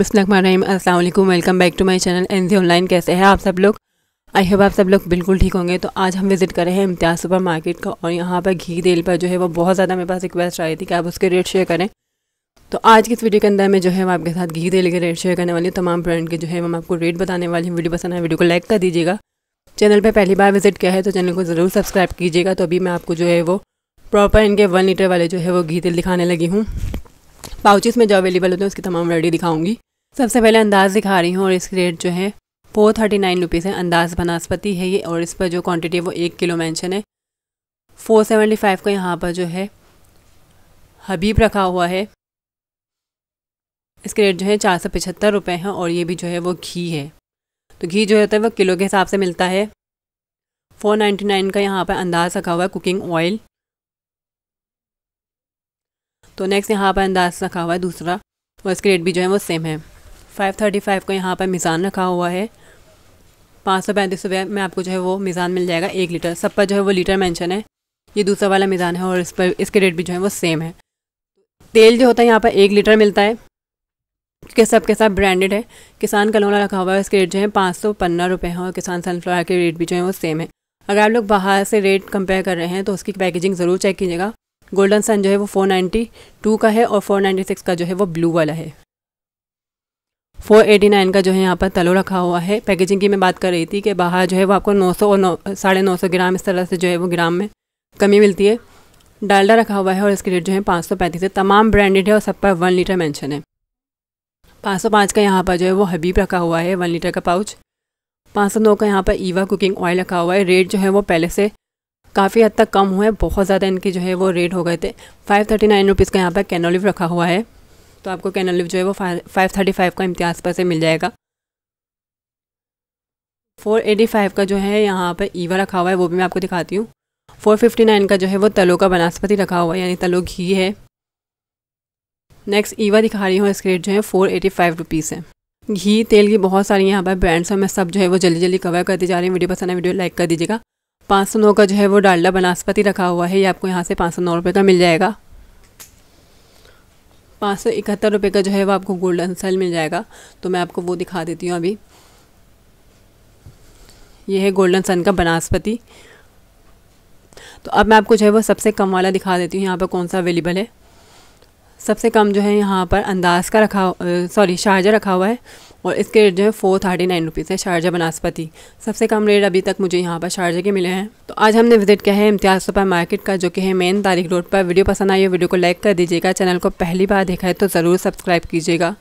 बिस्मिल्लाम अस्सलाम welcome back to my channel N G online कैसे हैं आप सब लोग आई होप आप सब लोग बिल्कुल ठीक होंगे तो आज हम विज़िट कर रहे हैं इम्तियाज़ सुपर मार्केट का और यहाँ पर घी तेल पर जो है वो बहुत ज़्यादा मेरे पास रिक्वेस्ट आई थी कि आप उसके रेट शेयर करें तो आज की इस वीडियो के अंदर मैं जो है वो आपके साथ घी तेल के रेट शेयर करने वाली हूँ तमाम ब्रांड के जो है हम आपको रेट बताने वाली हूँ वीडियो पसंद आए वीडियो को लाइक कर दीजिएगा चैनल पर पहली बार विजिट किया है तो चैनल को ज़रूर सब्सक्राइब कीजिएगा तो अभी मैं आपको जो है वो प्रॉपर इनके वन लीटर वाले जो है वो घी तेल दिखाने लगी हूँ पाउचेस में जो अवेलेबल होते हैं उसकी तमाम रेडी दिखाऊंगी सबसे पहले अंदाज दिखा रही हूँ और इसकी रेट जो है फोर थर्टी नाइन रुपीज़ है अंदाज बनास्पति है ये और इस पर जो क्वांटिटी है वो एक किलो मेंशन है फ़ोर सेवेंटी फाइव का यहाँ पर जो है हबीब रखा हुआ है इसके रेट जो है चार सौ पचहत्तर रुपये हैं और ये भी जो है वो घी है तो घी जो होता है वो किलो के हिसाब से मिलता है फ़ोर नाइन्टी नाइन का यहाँ पर अंदाज रखा हुआ है कुकिंग ऑयल तो नेक्स्ट यहाँ पर अंदाज रखा हुआ है दूसरा और इसके रेट भी जो है वो सेम है फाइव थर्टी फाइव का यहाँ पर मिज़ान रखा हुआ है पाँच सौ पैंतीस रुपये में आपको जो है वो मिज़ान मिल जाएगा एक लीटर सब पर जो है वो लीटर मेंशन है ये दूसरा वाला मिज़ान है और इस पर इसके रेट भी जो है वो सेम है तेल जो होता है यहाँ पर एक लीटर मिलता है के सब के साथ ब्रांडेड है किसान कलोना रखा हुआ है इसके रेट जो है पाँच सौ पन्ना रुपये हैं और किसान सनफ्लावर के रेट भी जो है वो सेम है अगर आप लोग बाहर से रेट कंपेयर कर रहे हैं तो उसकी पैकेजिंग ज़रूर चेक कीजिएगा गोल्डन सन जो है वो फोर नाइन्टी टू का है और फोर नाइन्टी सिक्स का जो है वो ब्लू वाला है 489 का जो है यहाँ पर तलो रखा हुआ है पैकेजिंग की मैं बात कर रही थी कि बाहर जो है वो आपको 900 और नौ साढ़े नौ सौ ग्राम इस तरह से जो है वो ग्राम में कमी मिलती है डालडा रखा हुआ है और इसकी रेट जो है पाँच सौ पैंतीस है तमाम ब्रांडेड है और सब पर वन लीटर मैंशन है पाँच सौ पाँच का यहाँ पर जो है वो हबीब रखा हुआ है वन लीटर का पाउच पाँच सौ नौ का यहाँ पर ईवा कुकिंग ऑयल रखा हुआ है रेट जो है वो पहले से काफ़ी हद तक कम हुए बहुत ज़्यादा इनकी जो है वो रेट हो गए थे फाइव थर्टी नाइन रुपीज़ का यहाँ पर कैनोलिव रखा हुआ है तो आपको कैनल जो है वो फाइव थर्टी फाइव का इम्तियाज़ पर से मिल जाएगा फोर एटी फाइव का जो है यहाँ पर ईवा रखा हुआ है वो भी मैं आपको दिखाती हूँ फोर फिफ्टी नाइन का जो है वो तलो का वनस्पति रखा हुआ है यानी तलो घी है नेक्स्ट ईवा दिखा रही हूँ इसके रेट जो है फोर एटी फाइव रुपीज़ है घी तेल की बहुत सारी यहाँ पर ब्रांड्स हैं मैं सब जो है वो जल्दी जल्दी कवर करती जा रही हूँ वीडियो पसंद है वीडियो लाइक कर दीजिएगा पाँच सौ नौ का जो है वो डालडा वनस्पति रखा हुआ है ये आपको यहाँ से पाँच सौ नौ रुपये का मिल जाएगा पाँच सौ इकहत्तर रुपये का जो है वो आपको गोल्डन सेल मिल जाएगा तो मैं आपको वो दिखा देती हूँ अभी ये है गोल्डन सन का बनास्पति तो अब मैं आपको जो है वो सबसे कम वाला दिखा देती हूँ यहाँ पर कौन सा अवेलेबल है सबसे कम जो है यहाँ पर अंदाज का रखा सॉरी शारजा रखा हुआ है और इसके रेट जो है फोर थर्टी नाइन रुपीज़ है शारजा बनास्पति सबसे कम रेट अभी तक मुझे यहाँ पर शारजा के मिले हैं तो आज हमने विजिट किया है इम्तियाज़ सुपर मार्केट का जो कि है मेन तारीख रोड पर वीडियो पसंद आई है वीडियो को लाइक कर दीजिएगा चैनल को पहली बार देखा है तो ज़रूर सब्सक्राइब कीजिएगा